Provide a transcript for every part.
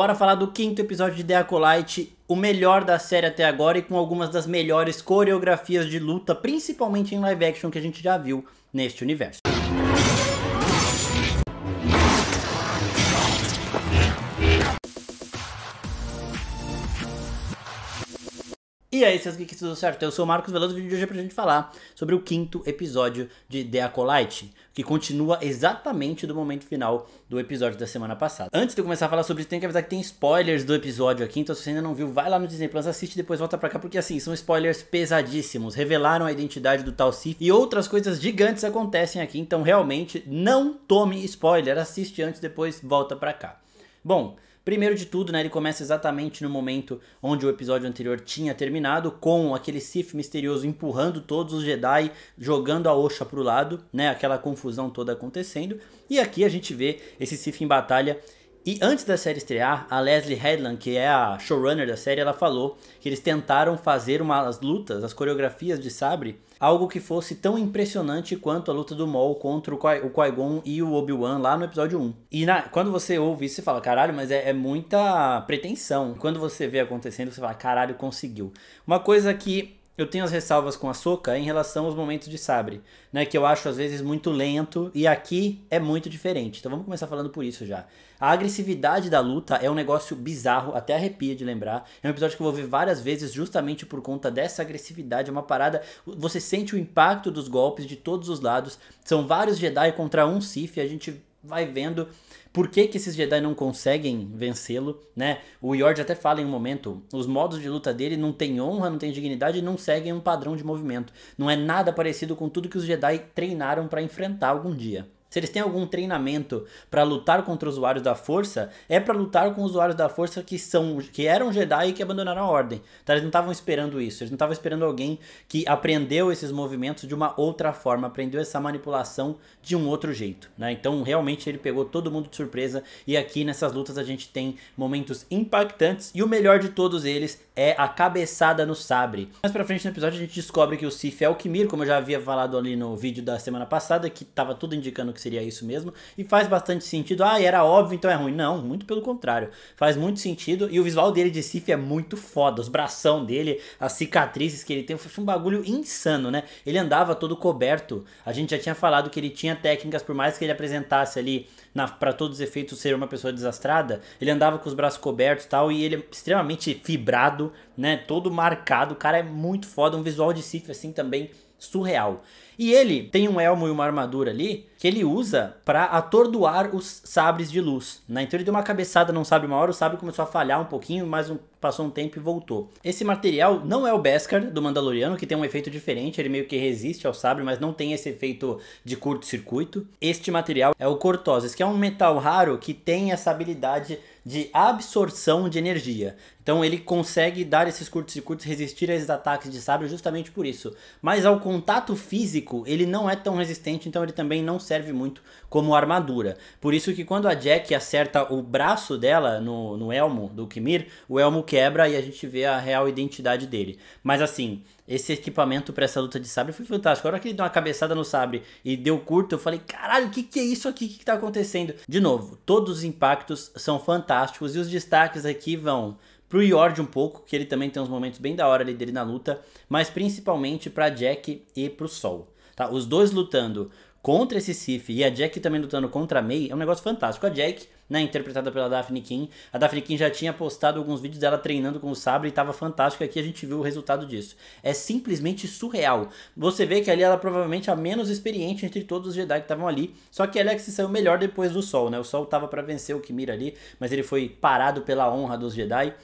Bora falar do quinto episódio de The Acolyte, o melhor da série até agora e com algumas das melhores coreografias de luta, principalmente em live action que a gente já viu neste universo. E aí, seus geeks, tudo certo? Eu sou o Marcos Veloso e o vídeo de hoje é pra gente falar sobre o quinto episódio de The Acolyte que continua exatamente do momento final do episódio da semana passada. Antes de eu começar a falar sobre isso, tem que avisar que tem spoilers do episódio aqui, então se você ainda não viu, vai lá no Disney Plus, assiste e depois volta para cá, porque assim, são spoilers pesadíssimos. Revelaram a identidade do tal Sif e outras coisas gigantes acontecem aqui, então realmente não tome spoiler, assiste antes, depois volta para cá. Bom, Primeiro de tudo, né, ele começa exatamente no momento onde o episódio anterior tinha terminado, com aquele Sith misterioso empurrando todos os Jedi, jogando a Osha pro lado, né, aquela confusão toda acontecendo. E aqui a gente vê esse Sith em batalha e antes da série estrear, a Leslie Headland, que é a showrunner da série, ela falou que eles tentaram fazer as lutas, as coreografias de sabre, algo que fosse tão impressionante quanto a luta do Maul contra o Qui-Gon Qui e o Obi-Wan lá no episódio 1. E na, quando você ouve isso, você fala, caralho, mas é, é muita pretensão. Quando você vê acontecendo, você fala, caralho, conseguiu. Uma coisa que eu tenho as ressalvas com a Soca em relação aos momentos de sabre, né? Que eu acho às vezes muito lento e aqui é muito diferente. Então vamos começar falando por isso já. A agressividade da luta é um negócio bizarro, até arrepia de lembrar. É um episódio que eu vou ver várias vezes justamente por conta dessa agressividade. É uma parada. Você sente o impacto dos golpes de todos os lados. São vários Jedi contra um Sith. A gente vai vendo por que, que esses Jedi não conseguem vencê-lo, né? O Yord até fala em um momento, os modos de luta dele não tem honra, não tem dignidade e não seguem um padrão de movimento. Não é nada parecido com tudo que os Jedi treinaram para enfrentar algum dia. Se eles têm algum treinamento para lutar contra os usuários da força, é para lutar com usuários da força que são que eram Jedi e que abandonaram a ordem. Então, Eles não estavam esperando isso, eles não estavam esperando alguém que aprendeu esses movimentos de uma outra forma, aprendeu essa manipulação de um outro jeito. Né? Então realmente ele pegou todo mundo de surpresa e aqui nessas lutas a gente tem momentos impactantes e o melhor de todos eles é a cabeçada no sabre. Mais pra frente no episódio a gente descobre que o Sif é o Kimir, como eu já havia falado ali no vídeo da semana passada, que tava tudo indicando que seria isso mesmo. E faz bastante sentido. Ah, era óbvio, então é ruim. Não, muito pelo contrário. Faz muito sentido. E o visual dele de Sif é muito foda. Os bração dele, as cicatrizes que ele tem, foi um bagulho insano, né? Ele andava todo coberto. A gente já tinha falado que ele tinha técnicas, por mais que ele apresentasse ali para todos os efeitos ser uma pessoa desastrada, ele andava com os braços cobertos e tal, e ele é extremamente fibrado, né? Todo marcado, o cara é muito foda, um visual de Sif assim também surreal. E ele tem um elmo e uma armadura ali, que ele usa para atordoar os sabres de luz. Né? Então ele deu uma cabeçada num sabre uma hora, o sabre começou a falhar um pouquinho, mas um, passou um tempo e voltou. Esse material não é o Beskar do Mandaloriano, que tem um efeito diferente, ele meio que resiste ao sabre, mas não tem esse efeito de curto-circuito. Este material é o Cortoses, que é um metal raro que tem essa habilidade de absorção de energia. Então ele consegue dar esses curtos-circuitos, resistir a esses ataques de sabre justamente por isso. Mas ao contato físico, ele não é tão resistente, então ele também não se serve muito como armadura. Por isso que quando a Jack acerta o braço dela no, no elmo do Kimir, o elmo quebra e a gente vê a real identidade dele. Mas assim, esse equipamento para essa luta de sabre foi fantástico. A hora que ele deu uma cabeçada no sabre e deu curto, eu falei: caralho, o que, que é isso aqui? O que, que tá acontecendo? De novo, todos os impactos são fantásticos e os destaques aqui vão pro Yord um pouco, que ele também tem uns momentos bem da hora ali dele na luta, mas principalmente pra Jack e pro Sol. Tá? Os dois lutando contra esse Sif e a Jack também lutando contra a May é um negócio fantástico. A Jack, né, interpretada pela Daphne Kim, a Daphne Kim já tinha postado alguns vídeos dela treinando com o sabre e tava fantástico. Aqui a gente viu o resultado disso. É simplesmente surreal. Você vê que ali ela provavelmente é a menos experiente entre todos os Jedi que estavam ali, só que ela é que se saiu melhor depois do Sol, né? O Sol tava para vencer o Kimira ali, mas ele foi parado pela honra dos Jedi.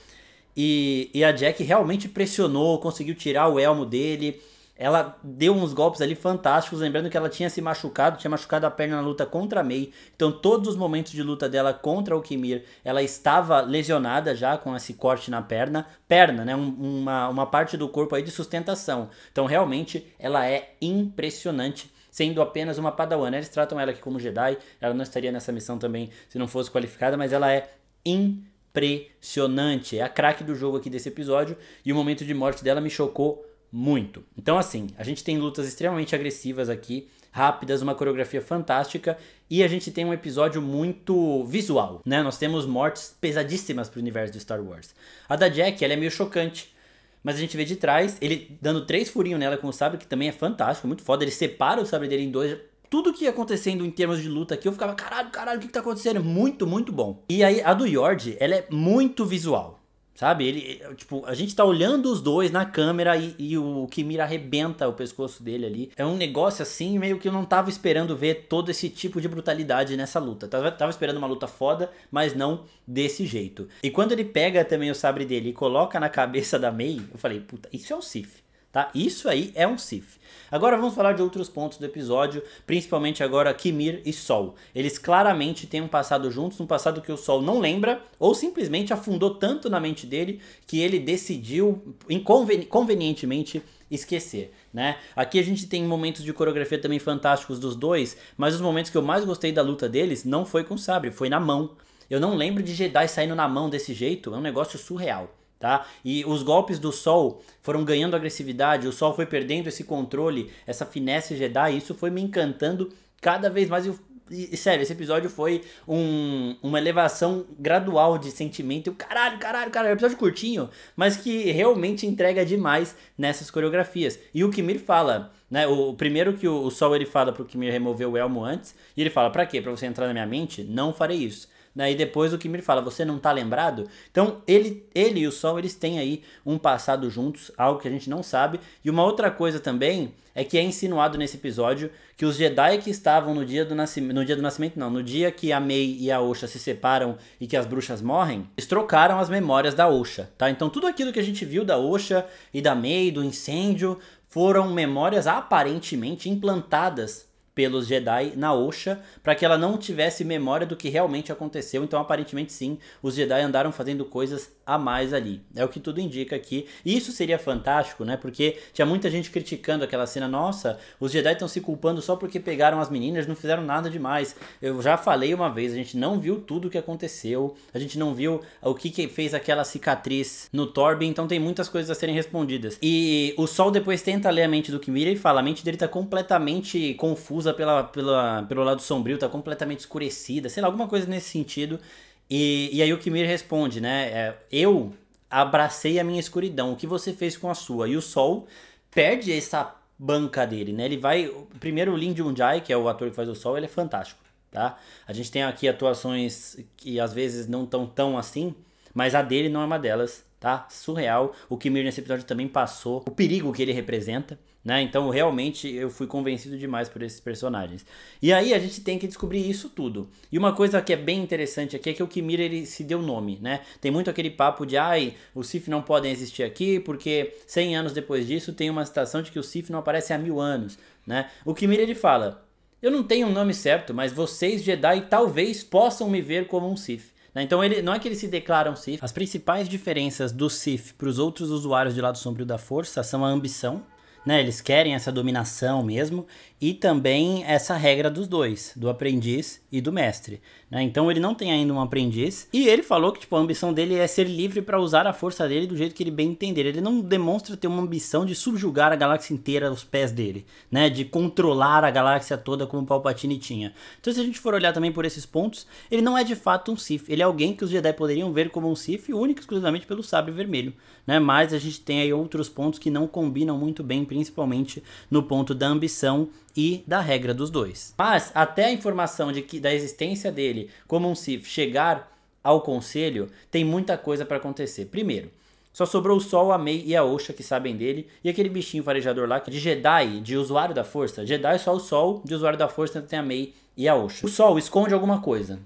E, e a Jack realmente pressionou, conseguiu tirar o elmo dele, ela deu uns golpes ali fantásticos, lembrando que ela tinha se machucado, tinha machucado a perna na luta contra a Mei. Então, todos os momentos de luta dela contra o Kimir, ela estava lesionada já com esse corte na perna. Perna, né? Um, uma, uma parte do corpo aí de sustentação. Então, realmente, ela é impressionante sendo apenas uma padawan. Eles tratam ela aqui como Jedi, ela não estaria nessa missão também se não fosse qualificada, mas ela é impressionante. É a craque do jogo aqui desse episódio e o momento de morte dela me chocou muito. Então, assim, a gente tem lutas extremamente agressivas aqui, rápidas, uma coreografia fantástica e a gente tem um episódio muito visual, né? Nós temos mortes pesadíssimas pro universo de Star Wars. A da Jack, ela é meio chocante. Mas a gente vê de trás, ele dando três furinhos nela com o sabre, que também é fantástico, muito foda. Ele separa o sabre dele em dois, tudo que ia acontecendo em termos de luta aqui, eu ficava, caralho, caralho, o que, que tá acontecendo? Muito, muito bom. E aí, a do Yord, ela é muito visual. Sabe? Ele, eh, tipo, a gente tá olhando os dois na câmera e, e o Kimira arrebenta o pescoço dele ali. É um negócio assim, meio que eu não tava esperando ver todo esse tipo de brutalidade nessa luta. Tava, tava esperando uma luta foda, mas não desse jeito. E quando ele pega também o sabre dele e coloca na cabeça da Mei, eu falei, puta, isso é o Sif tá? Isso aí é um Sif. Agora vamos falar de outros pontos do episódio, principalmente agora Kimir e Sol. Eles claramente têm um passado juntos, um passado que o Sol não lembra, ou simplesmente afundou tanto na mente dele que ele decidiu inconveni convenientemente esquecer, né? Aqui a gente tem momentos de coreografia também fantásticos dos dois, mas os momentos que eu mais gostei da luta deles não foi com o sabre, foi na mão. Eu não lembro de Jedi saindo na mão desse jeito, é um negócio surreal tá? E os golpes do Sol foram ganhando agressividade, o Sol foi perdendo esse controle, essa finesse Jedi, isso foi me encantando cada vez mais. Eu, e, sério, esse episódio foi um, uma elevação gradual de sentimento. Eu, caralho, caralho, caralho, é um episódio curtinho, mas que realmente entrega demais nessas coreografias. E o Kimir fala, né? O, o primeiro que o, o Sol ele fala pro Kimir remover o elmo antes, e ele fala: para quê? Para você entrar na minha mente? Não farei isso. Daí né? depois o Kimir fala, você não tá lembrado? Então ele, ele e o Sol, eles têm aí um passado juntos, algo que a gente não sabe. E uma outra coisa também é que é insinuado nesse episódio que os Jedi que estavam no dia do nascimento, no dia do nascimento não, no dia que a Mei e a Osha se separam e que as bruxas morrem, eles trocaram as memórias da Osha, tá? Então tudo aquilo que a gente viu da Osha e da Mei, do incêndio, foram memórias aparentemente implantadas pelos Jedi na Osha, para que ela não tivesse memória do que realmente aconteceu. Então, aparentemente, sim, os Jedi andaram fazendo coisas a mais ali. É o que tudo indica aqui. E isso seria fantástico, né? Porque tinha muita gente criticando aquela cena. Nossa, os Jedi estão se culpando só porque pegaram as meninas, não fizeram nada demais. Eu já falei uma vez, a gente não viu tudo o que aconteceu. A gente não viu o que, que fez aquela cicatriz no Torbin. Então tem muitas coisas a serem respondidas. E o Sol depois tenta ler a mente do Kimira e fala: a mente dele tá completamente confusa pela, pela, pelo lado sombrio, tá completamente escurecida. Sei lá, alguma coisa nesse sentido. E, e aí o Kimir responde, né? É, eu abracei a minha escuridão, o que você fez com a sua? E o Sol perde essa banca dele, né? Ele vai. Primeiro, o Lin Jun-jae, que é o ator que faz o Sol, ele é fantástico, tá? A gente tem aqui atuações que às vezes não tão tão assim, mas a dele não é uma delas, tá? Surreal. O Kimir nesse episódio também passou o perigo que ele representa. Né? Então, realmente, eu fui convencido demais por esses personagens. E aí, a gente tem que descobrir isso tudo. E uma coisa que é bem interessante aqui é que o Kimira, ele se deu nome, né? Tem muito aquele papo de, ai, os Sif não podem existir aqui, porque 100 anos depois disso, tem uma citação de que o Sif não aparece há mil anos, né? O Kimira, ele fala, eu não tenho um nome certo, mas vocês, Jedi, talvez possam me ver como um Cif né? Então ele, não é que ele se declara um Sith. As principais diferenças do Sith para os outros usuários de lado sombrio da força são a ambição, né? Eles querem essa dominação mesmo e também essa regra dos dois, do aprendiz e do mestre. Né? Então ele não tem ainda um aprendiz e ele falou que tipo, a ambição dele é ser livre para usar a força dele do jeito que ele bem entender. Ele não demonstra ter uma ambição de subjugar a galáxia inteira aos pés dele, né? de controlar a galáxia toda como o Palpatine tinha. Então se a gente for olhar também por esses pontos, ele não é de fato um Sith, ele é alguém que os Jedi poderiam ver como um Sith único e exclusivamente pelo sabre vermelho. Né? Mas a gente tem aí outros pontos que não combinam muito bem, principalmente no ponto da ambição e da regra dos dois. Mas até a informação de que da existência dele como um Sith chegar ao conselho, tem muita coisa para acontecer. Primeiro, só sobrou o Sol, a Mei e a Osha que sabem dele, e aquele bichinho farejador lá que de Jedi, de usuário da força. Jedi é só o Sol, de usuário da força tem a Mei e a Osha. O Sol esconde alguma coisa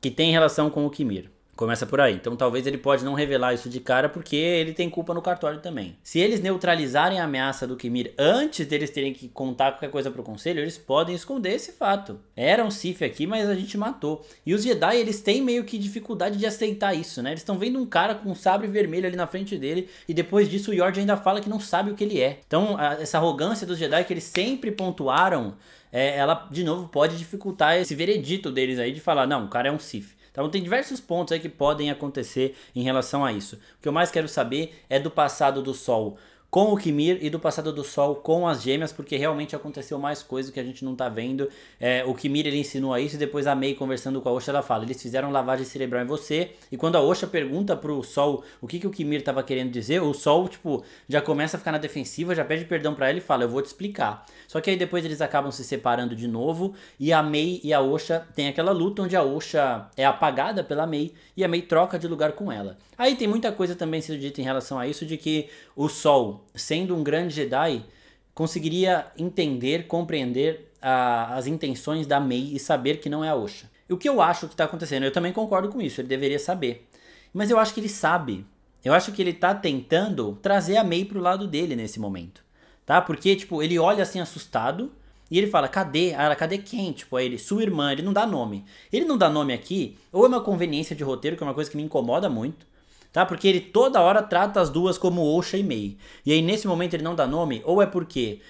que tem relação com o Kimir. Começa por aí. Então talvez ele pode não revelar isso de cara porque ele tem culpa no cartório também. Se eles neutralizarem a ameaça do Kimir antes deles terem que contar qualquer coisa pro conselho, eles podem esconder esse fato. Era um Sif aqui, mas a gente matou. E os Jedi, eles têm meio que dificuldade de aceitar isso, né? Eles estão vendo um cara com um sabre vermelho ali na frente dele e depois disso o Yord ainda fala que não sabe o que ele é. Então a, essa arrogância dos Jedi que eles sempre pontuaram, é, ela de novo pode dificultar esse veredito deles aí de falar, não, o cara é um Sif. Então tem diversos pontos aí que podem acontecer em relação a isso. O que eu mais quero saber é do passado do Sol com o Kimir e do passado do Sol com as gêmeas, porque realmente aconteceu mais coisa que a gente não tá vendo. É, o Kimir ele ensinou isso e depois a Mei conversando com a Osha, ela fala: eles fizeram lavagem cerebral em você. E quando a Osha pergunta pro Sol o que, que o Kimir tava querendo dizer, o Sol, tipo, já começa a ficar na defensiva, já pede perdão para ela e fala: eu vou te explicar. Só que aí depois eles acabam se separando de novo e a Mei e a Osha tem aquela luta onde a Osha é apagada pela Mei e a Mei troca de lugar com ela. Aí tem muita coisa também sendo dita em relação a isso de que o Sol, sendo um grande Jedi, conseguiria entender, compreender a, as intenções da Mei e saber que não é a Osha. O que eu acho que está acontecendo, eu também concordo com isso, ele deveria saber. Mas eu acho que ele sabe. Eu acho que ele está tentando trazer a Mei para o lado dele nesse momento tá? Porque, tipo, ele olha assim assustado e ele fala, cadê? Ah, ela, cadê quem? Tipo, aí ele, sua irmã, ele não dá nome. Ele não dá nome aqui, ou é uma conveniência de roteiro, que é uma coisa que me incomoda muito, tá? Porque ele toda hora trata as duas como Osha e Mei. E aí, nesse momento, ele não dá nome, ou é porque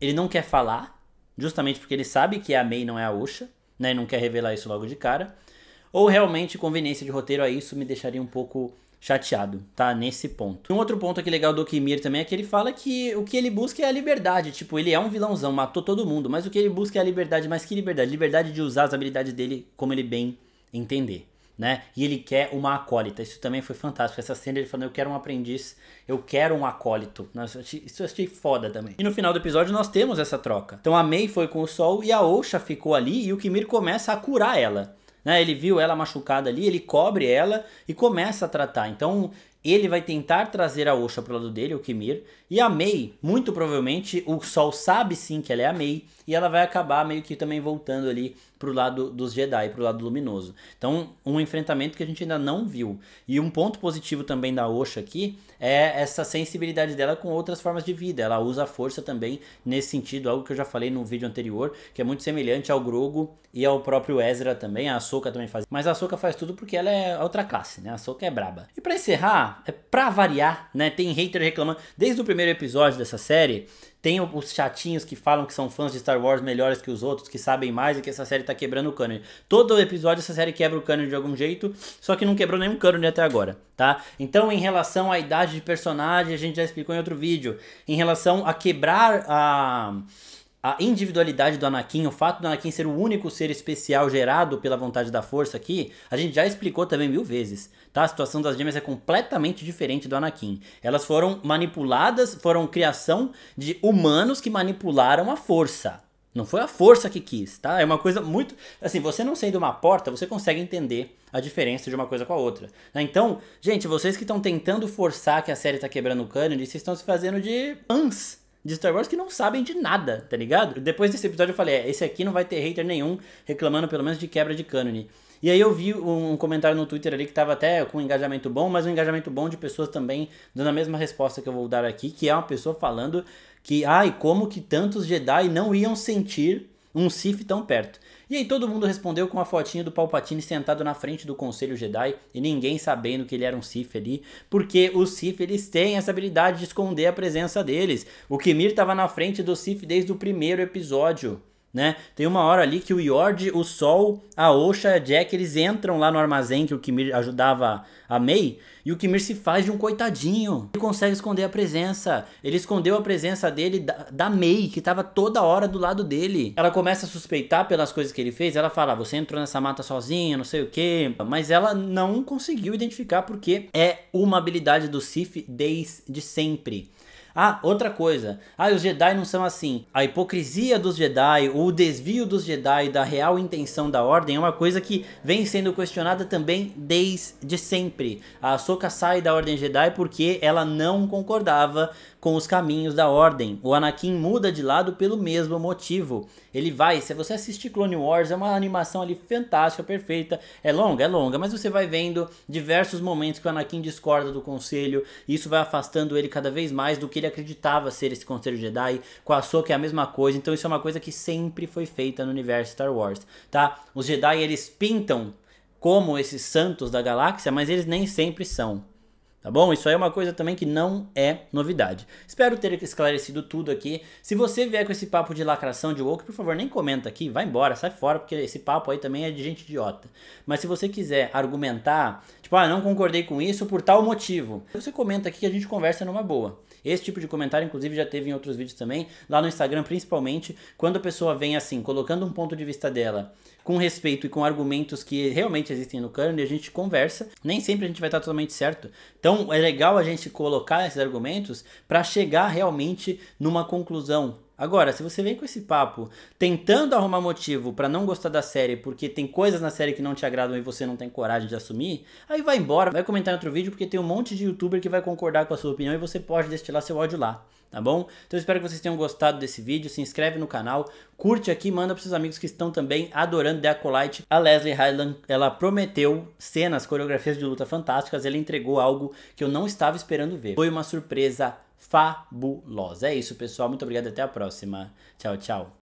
ele não quer falar, justamente porque ele sabe que a Mei não é a Osha, né? E não quer revelar isso logo de cara. Ou realmente, conveniência de roteiro a isso me deixaria um pouco chateado, tá? Nesse ponto. Um outro ponto aqui legal do Kimir também é que ele fala que o que ele busca é a liberdade. Tipo, ele é um vilãozão, matou todo mundo, mas o que ele busca é a liberdade. Mas que liberdade? Liberdade de usar as habilidades dele como ele bem entender. Né? E ele quer uma acólita. Isso também foi fantástico. Essa cena ele falando: Eu quero um aprendiz, eu quero um acólito. Isso eu achei foda também. E no final do episódio nós temos essa troca. Então a Mei foi com o Sol e a Osha ficou ali e o Kimir começa a curar ela. Né? Ele viu ela machucada ali, ele cobre ela e começa a tratar. Então ele vai tentar trazer a Osha pro lado dele, o Kimir. E a Mei, muito provavelmente, o Sol sabe sim que ela é a Mei. E ela vai acabar meio que também voltando ali pro lado dos Jedi, pro lado luminoso. Então, um enfrentamento que a gente ainda não viu. E um ponto positivo também da Osha aqui é essa sensibilidade dela com outras formas de vida. Ela usa a força também nesse sentido, algo que eu já falei no vídeo anterior, que é muito semelhante ao Grogo e ao próprio Ezra também. A Ahsoka também faz. Mas a Ahsoka faz tudo porque ela é outra classe, né? A Ahsoka é braba. E para encerrar, é pra, variar, né? Tem hater reclamando. Desde o primeiro episódio dessa série, tem os chatinhos que falam que são fãs de Star Wars melhores que os outros, que sabem mais e que essa série tá quebrando o cânone. Todo episódio essa série quebra o cânone de algum jeito, só que não quebrou nenhum cânone até agora, tá? Então, em relação à idade de personagem, a gente já explicou em outro vídeo. Em relação a quebrar a a individualidade do Anakin, o fato do Anakin ser o único ser especial gerado pela vontade da força aqui, a gente já explicou também mil vezes, tá? A situação das gêmeas é completamente diferente do Anakin. Elas foram manipuladas, foram criação de humanos que manipularam a força. Não foi a força que quis, tá? É uma coisa muito. Assim, você não de uma porta, você consegue entender a diferença de uma coisa com a outra. Né? Então, gente, vocês que estão tentando forçar que a série tá quebrando o cânone, vocês estão se fazendo de ans de Star Wars que não sabem de nada, tá ligado? Depois desse episódio eu falei, é, esse aqui não vai ter hater nenhum reclamando pelo menos de quebra de cânone. E aí eu vi um comentário no Twitter ali que tava até com um engajamento bom, mas um engajamento bom de pessoas também dando a mesma resposta que eu vou dar aqui, que é uma pessoa falando que, ai, como que tantos Jedi não iam sentir um Cif tão perto. E aí todo mundo respondeu com a fotinha do Palpatine sentado na frente do Conselho Jedi e ninguém sabendo que ele era um Sith ali, porque os Sith eles têm essa habilidade de esconder a presença deles. O Kimir estava na frente do Sith desde o primeiro episódio né? Tem uma hora ali que o Yord, o Sol, a Osha e a Jack, eles entram lá no armazém que o Kimir ajudava a May, e o Kimir se faz de um coitadinho. Ele consegue esconder a presença. Ele escondeu a presença dele da, da May, que estava toda hora do lado dele. Ela começa a suspeitar pelas coisas que ele fez, ela fala: ah, "Você entrou nessa mata sozinha, não sei o que". Mas ela não conseguiu identificar porque é uma habilidade do Sif desde sempre. Ah, outra coisa. Ah, os Jedi não são assim. A hipocrisia dos Jedi, ou o desvio dos Jedi da real intenção da Ordem é uma coisa que vem sendo questionada também desde sempre. A Ahsoka sai da Ordem Jedi porque ela não concordava com os caminhos da ordem. O Anakin muda de lado pelo mesmo motivo. Ele vai, se você assistir Clone Wars, é uma animação ali fantástica, perfeita. É longa, é longa, mas você vai vendo diversos momentos que o Anakin discorda do conselho, e isso vai afastando ele cada vez mais do que ele acreditava ser esse conselho Jedi. Com a Soka é a mesma coisa, então isso é uma coisa que sempre foi feita no universo Star Wars, tá? Os Jedi eles pintam como esses santos da galáxia, mas eles nem sempre são. Tá bom? Isso aí é uma coisa também que não é novidade. Espero ter esclarecido tudo aqui. Se você vier com esse papo de lacração de woke, por favor, nem comenta aqui, vai embora, sai fora, porque esse papo aí também é de gente idiota. Mas se você quiser argumentar, tipo, ah, não concordei com isso por tal motivo, você comenta aqui que a gente conversa numa boa. Esse tipo de comentário, inclusive, já teve em outros vídeos também, lá no Instagram principalmente, quando a pessoa vem assim, colocando um ponto de vista dela, com respeito e com argumentos que realmente existem no canon, e a gente conversa, nem sempre a gente vai estar totalmente certo. Então é legal a gente colocar esses argumentos para chegar realmente numa conclusão Agora, se você vem com esse papo tentando arrumar motivo para não gostar da série porque tem coisas na série que não te agradam e você não tem coragem de assumir, aí vai embora, vai comentar em outro vídeo porque tem um monte de youtuber que vai concordar com a sua opinião e você pode destilar seu ódio lá, tá bom? Então eu espero que vocês tenham gostado desse vídeo, se inscreve no canal, curte aqui, manda pros seus amigos que estão também adorando The Acolyte. A Leslie Highland, ela prometeu cenas, coreografias de luta fantásticas, ela entregou algo que eu não estava esperando ver. Foi uma surpresa fabulosa. É isso, pessoal. Muito obrigado. Até a próxima. Tchau, tchau.